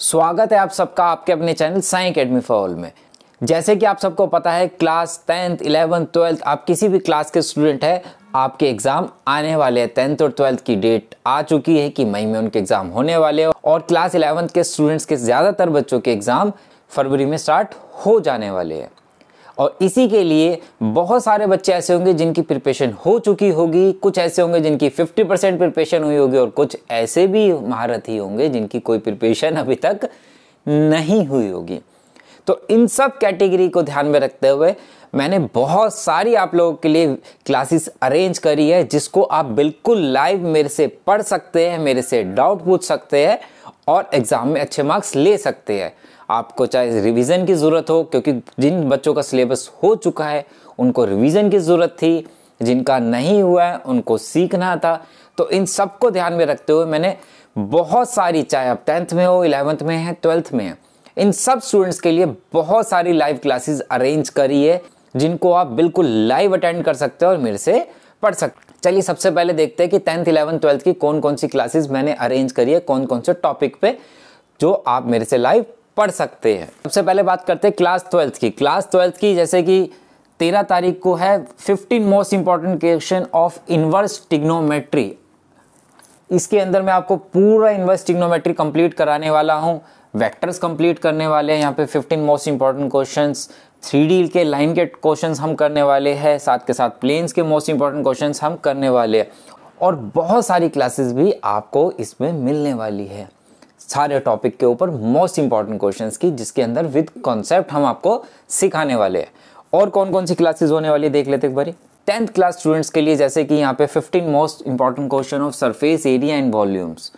स्वागत है आप सबका आपके अपने चैनल साई अकेडमी फॉल में जैसे कि आप सबको पता है क्लास टेंथ इलेवेंथ ट्वेल्थ आप किसी भी क्लास के स्टूडेंट है आपके एग्ज़ाम आने वाले हैं टेंथ और ट्वेल्थ की डेट आ चुकी है कि मई में उनके एग्ज़ाम होने वाले हैं और क्लास इलेवंथ के स्टूडेंट्स के ज़्यादातर बच्चों के एग्ज़ाम फरवरी में स्टार्ट हो जाने वाले हैं और इसी के लिए बहुत सारे बच्चे ऐसे होंगे जिनकी प्रिपरेशन हो चुकी होगी कुछ ऐसे होंगे जिनकी 50 परसेंट प्रिपरेशन हुई होगी और कुछ ऐसे भी महारथी होंगे जिनकी कोई प्रिपरेशन अभी तक नहीं हुई होगी तो इन सब कैटेगरी को ध्यान में रखते हुए मैंने बहुत सारी आप लोगों के लिए क्लासेस अरेंज करी है जिसको आप बिल्कुल लाइव मेरे से पढ़ सकते हैं मेरे से डाउट पूछ सकते हैं और एग्ज़ाम में अच्छे मार्क्स ले सकते हैं आपको चाहे रिवीजन की ज़रूरत हो क्योंकि जिन बच्चों का सिलेबस हो चुका है उनको रिवीजन की ज़रूरत थी जिनका नहीं हुआ है उनको सीखना था तो इन सब को ध्यान में रखते हुए मैंने बहुत सारी चाहे आप टेंथ में हो इलेवंथ में है ट्वेल्थ में है इन सब स्टूडेंट्स के लिए बहुत सारी लाइव क्लासेस अरेंज करी है जिनको आप बिल्कुल लाइव अटेंड कर सकते हो और मेरे से पढ़ सकते चलिए सबसे पहले देखते हैं कि टेंथ इलेवंथ ट्वेल्थ की कौन कौन सी क्लासेस मैंने अरेंज करी है कौन कौन से टॉपिक पे जो आप मेरे से लाइव पढ़ सकते हैं सबसे पहले बात करते हैं क्लास ट्वेल्थ की क्लास ट्वेल्थ की जैसे कि तेरह तारीख को है fifteen most important question of inverse trigonometry इसके अंदर मैं आपको पूरा इन्वर्स टिग्नोमेट्री कंप्लीट कराने वाला हूँ वेक्टर्स कंप्लीट करने वाले हैं यहाँ पे 15 most important questions three D के लाइन के क्वेश्चन हम करने वाले हैं साथ के साथ प्लेन्स के मोस्ट इंपॉर्टेंट क्वेश्चन हम करने वाले हैं और बहुत सारी क्लासेस भी आपको इसमें मिलने वाली है सारे टॉपिक के ऊपर मोस्ट इंपॉर्टेंट क्वेश्चंस की जिसके अंदर विद कॉन्सेप्ट हम आपको सिखाने वाले हैं और कौन कौन सी क्लासेस होने वाली देख लेते एक बारी टेंथ क्लास स्टूडेंट्स के लिए जैसे कि यहाँ पे 15 most important question of surface area and volumes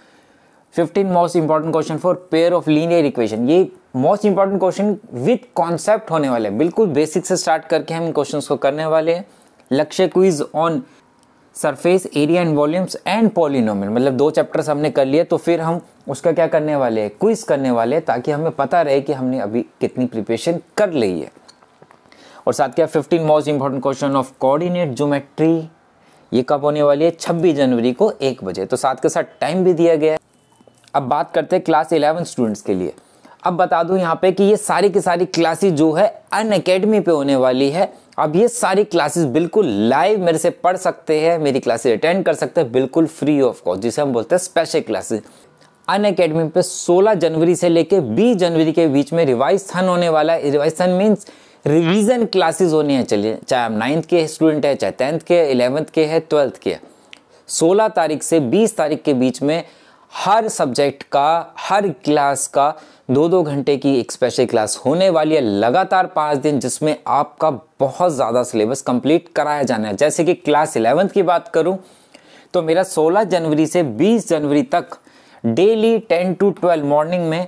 15 most important question for pair of linear equation ये most important question with concept होने वाले बिल्कुल बेसिक से स्टार्ट करके हम क्वेश्चन को करने वाले हैं Lakshya quiz on surface area and volumes and polynomial मतलब दो चैप्टर्स हमने कर लिए तो फिर हम उसका क्या करने वाले हैं क्विज करने वाले हैं ताकि हमें पता रहे कि हमने अभी कितनी प्रिपरेशन कर ली है और साथ क्या fifteen most important question of coordinate geometry ये कब होने वाली है छब्बीस जनवरी को एक बजे तो साथ के साथ टाइम भी दिया गया है अब बात करते हैं क्लास इलेवन स्टूडेंट्स के लिए अब बता दूं यहाँ पे कि ये सारी की सारी क्लासेस जो है अन अकेडमी पे होने वाली है अब ये सारी क्लासेस बिल्कुल लाइव मेरे से पढ़ सकते हैं मेरी क्लासेस अटेंड कर सकते हैं बिल्कुल फ्री ऑफ कॉस्ट जिसे हम बोलते हैं स्पेशल क्लासेस अन अकेडमी पे 16 जनवरी से लेके 20 जनवरी के बीच में रिवाइज थन होने वाला है रिवाइज थन मीन्स रिविजन क्लासेस होनी है चलिए चाहे हम नाइन्थ के स्टूडेंट है चाहे टेंथ के इलेवंथ के है ट्वेल्थ के है सोलह तारीख से बीस तारीख के बीच में हर सब्जेक्ट का हर क्लास का दो दो घंटे की एक स्पेशल क्लास होने वाली है लगातार पाँच दिन जिसमें आपका बहुत ज़्यादा सिलेबस कंप्लीट कराया जाना है जैसे कि क्लास इलेवेंथ की बात करूं तो मेरा 16 जनवरी से 20 जनवरी तक डेली 10 टू 12 मॉर्निंग में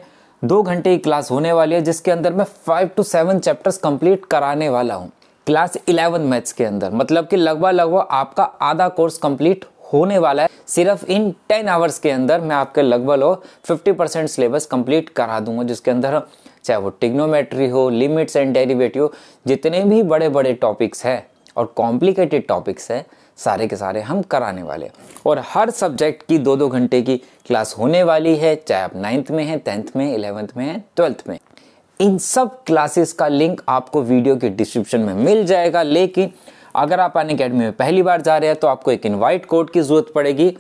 दो घंटे की क्लास होने वाली है जिसके अंदर मैं five to seven chapters complete कराने वाला हूँ क्लास इलेवन मैथ्स के अंदर मतलब कि लगभग लगभग आपका आधा कोर्स कंप्लीट होने वाला है सिर्फ इन टेन आवर्स के अंदर मैं आपके लगभग लगभग फिफ्टी परसेंट सिलेबस कंप्लीट करा दूंगा जिसके अंदर चाहे वो टिग्नोमेट्री हो लिमिट्स एंड डेरिवेटिव जितने भी बड़े बड़े टॉपिक्स हैं और कॉम्प्लिकेटेड टॉपिक्स हैं सारे के सारे हम कराने वाले और हर सब्जेक्ट की दो दो घंटे की क्लास होने वाली है चाहे आप नाइन्थ में हैं टेंथ में इलेवेंथ में हैं ट्वेल्थ में इन सब क्लासेस का लिंक आपको वीडियो के डिस्क्रिप्शन में मिल जाएगा लेकिन अगर आप अन अकेडमी में पहली बार जा रहे हैं तो आपको एक इन्वाइट कोड की ज़रूरत पड़ेगी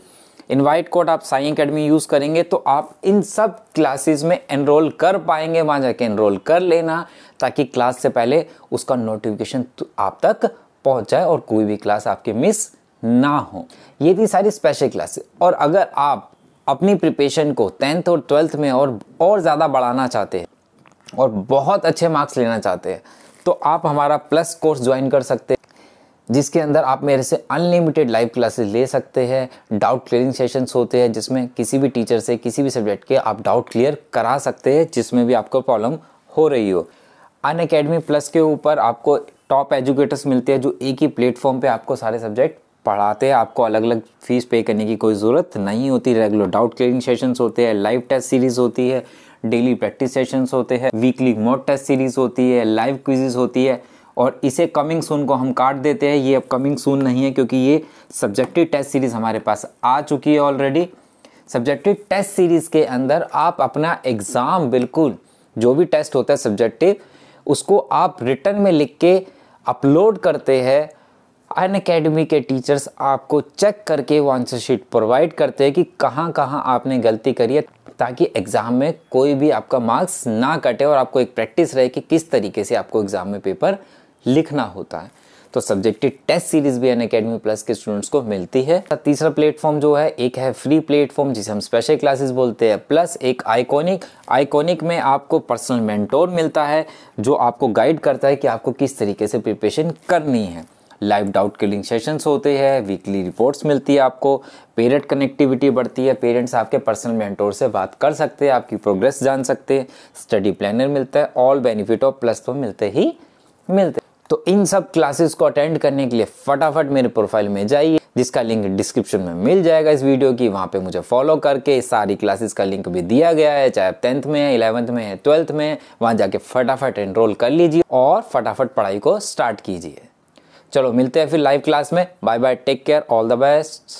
इनवाइट कोड आप साई अकेडमी यूज़ करेंगे तो आप इन सब क्लासेस में एनरोल कर पाएंगे वहाँ जाके एनरोल कर लेना ताकि क्लास से पहले उसका नोटिफिकेशन तो आप तक पहुँच जाए और कोई भी क्लास आपकी मिस ना हो ये थी सारी स्पेशल क्लासेस और अगर आप अपनी प्रिपरेशन को टेंथ और ट्वेल्थ में और और ज़्यादा बढ़ाना चाहते हैं और बहुत अच्छे मार्क्स लेना चाहते हैं तो आप हमारा प्लस कोर्स ज्वाइन कर सकते हैं जिसके अंदर आप मेरे से अनलिमिटेड लाइव क्लासेस ले सकते हैं डाउट क्लियरिंग सेशंस होते हैं जिसमें किसी भी टीचर से किसी भी सब्जेक्ट के आप डाउट क्लियर करा सकते हैं जिसमें भी आपको प्रॉब्लम हो रही हो अन अकेडमी प्लस के ऊपर आपको टॉप एजुकेटर्स मिलते हैं जो एक ही प्लेटफॉर्म पे आपको सारे सब्जेक्ट पढ़ाते हैं आपको अलग अलग फ़ीस पे करने की कोई ज़रूरत नहीं होती रेगुलर डाउट क्लियरिंग सेशंस होते हैं लाइव टेस्ट सीरीज़ होती है डेली प्रैक्टिस सेशंस होते हैं वीकली मोड टेस्ट सीरीज़ होती है लाइव क्विजेज़ होती है और इसे कमिंग सून को हम काट देते हैं ये अब कमिंग सून नहीं है क्योंकि ये सब्जेक्टिव टेस्ट सीरीज़ हमारे पास आ चुकी है ऑलरेडी सब्जेक्टिव टेस्ट सीरीज़ के अंदर आप अपना एग्ज़ाम बिल्कुल जो भी टेस्ट होता है सब्जेक्टिव उसको आप रिटर्न में लिख के अपलोड करते हैं अन अकेडमी के टीचर्स आपको चेक करके वो आंसर शीट प्रोवाइड करते हैं कि कहाँ कहाँ आपने गलती करी है ताकि एग्ज़ाम में कोई भी आपका मार्क्स ना कटे और आपको एक प्रैक्टिस रहे कि किस तरीके से आपको एग्ज़ाम में पेपर लिखना होता है तो सब्जेक्टिव टेस्ट सीरीज भी अन अकेडमी प्लस के स्टूडेंट्स को मिलती है तीसरा प्लेटफॉर्म जो है एक है फ्री प्लेटफॉर्म जिसे हम स्पेशल क्लासेस बोलते हैं प्लस एक आइकॉनिक आइकॉनिक में आपको पर्सनल मेंटोर मिलता है जो आपको गाइड करता है कि आपको किस तरीके से प्रिपरेशन करनी है लाइव डाउट किलिंग सेशंस होते हैं वीकली रिपोर्ट्स मिलती है आपको पेरेंट कनेक्टिविटी बढ़ती है पेरेंट्स आपके पर्सनल मेंटोर से बात कर सकते हैं आपकी प्रोग्रेस जान सकते हैं स्टडी प्लानर मिलता है ऑल बेनिफिट ऑफ प्लस तो मिलते ही मिलते तो इन सब क्लासेस को अटेंड करने के लिए फटाफट मेरे प्रोफाइल में जाइए जिसका लिंक डिस्क्रिप्शन में मिल जाएगा इस वीडियो की वहाँ पे मुझे फॉलो करके सारी क्लासेस का लिंक भी दिया गया है चाहे आप टेंथ में है इलेवंथ में है ट्वेल्थ में है वहाँ जाके फटाफट एनरोल कर लीजिए और फटाफट पढ़ाई को स्टार्ट कीजिए चलो मिलते हैं फिर लाइव क्लास में bye bye take care all the best